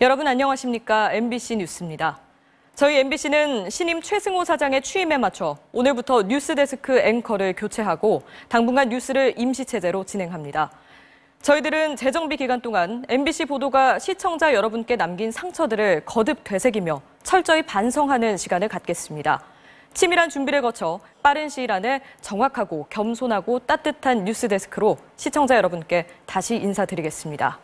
여러분 안녕하십니까? MBC 뉴스입니다. 저희 MBC는 신임 최승호 사장의 취임에 맞춰 오늘부터 뉴스데스크 앵커를 교체하고 당분간 뉴스를 임시 체제로 진행합니다. 저희들은 재정비 기간 동안 MBC 보도가 시청자 여러분께 남긴 상처들을 거듭 되새기며 철저히 반성하는 시간을 갖겠습니다. 치밀한 준비를 거쳐 빠른 시일 안에 정확하고 겸손하고 따뜻한 뉴스데스크로 시청자 여러분께 다시 인사드리겠습니다.